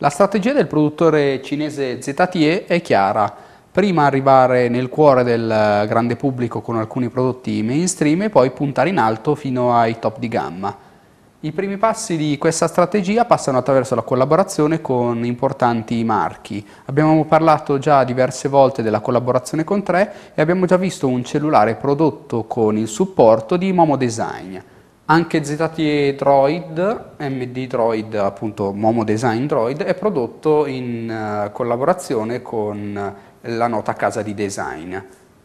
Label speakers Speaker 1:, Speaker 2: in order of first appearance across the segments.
Speaker 1: La strategia del produttore cinese ZTE è chiara. Prima arrivare nel cuore del eh, grande pubblico con alcuni prodotti mainstream e poi puntare in alto fino ai top di gamma. I primi passi di questa strategia passano attraverso la collaborazione con importanti marchi. Abbiamo parlato già diverse volte della collaborazione con Tre e abbiamo già visto un cellulare prodotto con il supporto di Momo Design. Anche ZT Droid, MD Droid, appunto Momo Design Droid, è prodotto in eh, collaborazione con eh, la nota casa di design.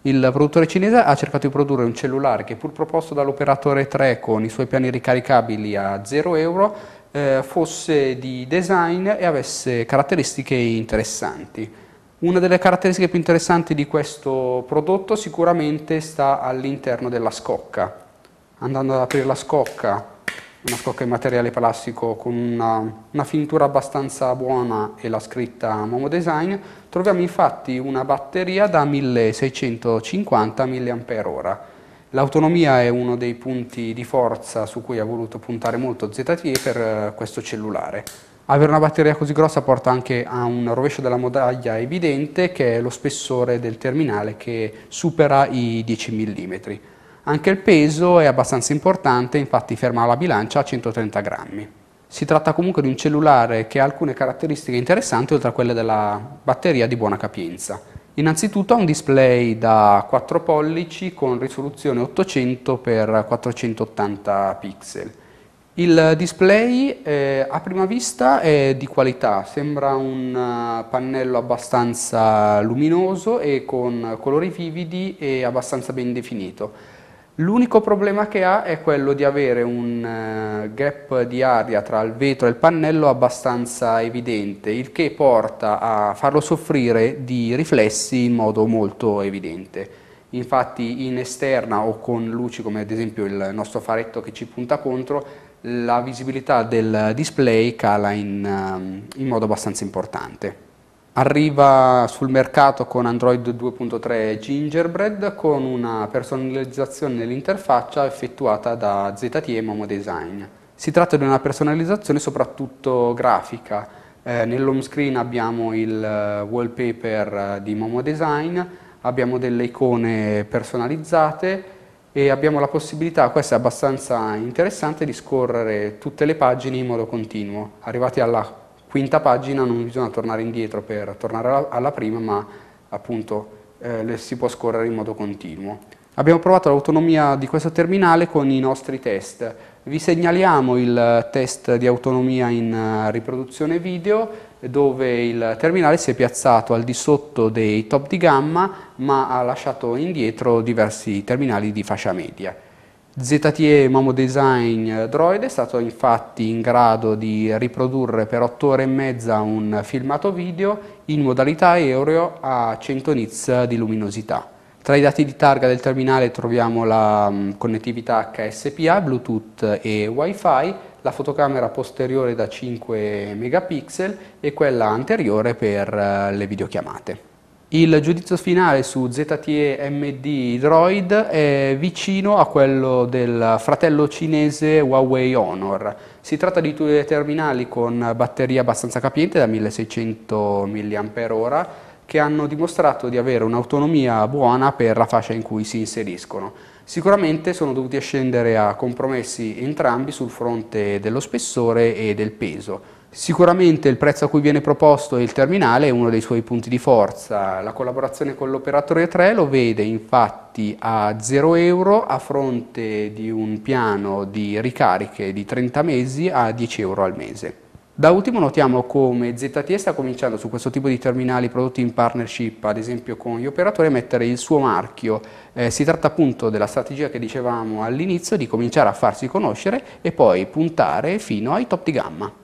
Speaker 1: Il produttore cinese ha cercato di produrre un cellulare che pur proposto dall'operatore 3 con i suoi piani ricaricabili a 0 euro eh, fosse di design e avesse caratteristiche interessanti. Una delle caratteristiche più interessanti di questo prodotto sicuramente sta all'interno della scocca andando ad aprire la scocca, una scocca in materiale plastico con una, una finitura abbastanza buona e la scritta Momo Design, troviamo infatti una batteria da 1650 mAh. L'autonomia è uno dei punti di forza su cui ha voluto puntare molto ZTE per eh, questo cellulare. Avere una batteria così grossa porta anche a un rovescio della modaglia evidente che è lo spessore del terminale che supera i 10 mm. Anche il peso è abbastanza importante, infatti ferma la bilancia a 130 grammi. Si tratta comunque di un cellulare che ha alcune caratteristiche interessanti oltre a quelle della batteria di buona capienza. Innanzitutto ha un display da 4 pollici con risoluzione 800x480 pixel. Il display eh, a prima vista è di qualità, sembra un eh, pannello abbastanza luminoso e con colori vividi e abbastanza ben definito. L'unico problema che ha è quello di avere un eh, gap di aria tra il vetro e il pannello abbastanza evidente, il che porta a farlo soffrire di riflessi in modo molto evidente. Infatti in esterna o con luci come ad esempio il nostro faretto che ci punta contro, la visibilità del display cala in, ehm, in modo abbastanza importante. Arriva sul mercato con Android 2.3 Gingerbread con una personalizzazione dell'interfaccia effettuata da ZTE Momo Design. Si tratta di una personalizzazione soprattutto grafica. Eh, nell'home screen abbiamo il eh, wallpaper eh, di Momo Design, abbiamo delle icone personalizzate e abbiamo la possibilità, questo è abbastanza interessante, di scorrere tutte le pagine in modo continuo. Arrivati alla quinta pagina non bisogna tornare indietro per tornare alla, prima, ma appunto eh, si può scorrere in modo continuo. Abbiamo provato l'autonomia di questo terminale con i nostri test. Vi segnaliamo il test di autonomia in eh, riproduzione video dove il terminale si è piazzato al di sotto dei top di gamma ma ha lasciato indietro diversi terminali di fascia media. ZTE Momo Design eh, Droid è stato infatti in grado di riprodurre per 8 ore e mezza un filmato video in modalità aereo a 100 nits di luminosità. Tra i dati di targa del terminale troviamo la mm, connettività HSPA, Bluetooth e Wi-Fi, la fotocamera posteriore da 5 megapixel e quella anteriore per eh, le videochiamate. Il giudizio finale su ZTE MD Droid è vicino a quello del fratello cinese Huawei Honor. Si tratta di due terminali con batteria abbastanza capiente da 1600 mAh che hanno dimostrato di avere un'autonomia buona per la fascia in cui si inseriscono. Sicuramente sono dovuti scendere a compromessi entrambi sul fronte dello spessore e del peso Sicuramente il prezzo a cui viene proposto il terminale è uno dei suoi punti di forza. La collaborazione con l'operatore 3 lo vede infatti a 0 euro a fronte di un piano di ricariche di 30 mesi a 10 euro al mese. Da ultimo notiamo come ZTE sta cominciando su questo tipo di terminali prodotti in partnership, ad esempio con gli operatori, a mettere il suo marchio. Eh, si tratta appunto della strategia che dicevamo all'inizio di cominciare a farsi conoscere e poi puntare fino ai top di gamma.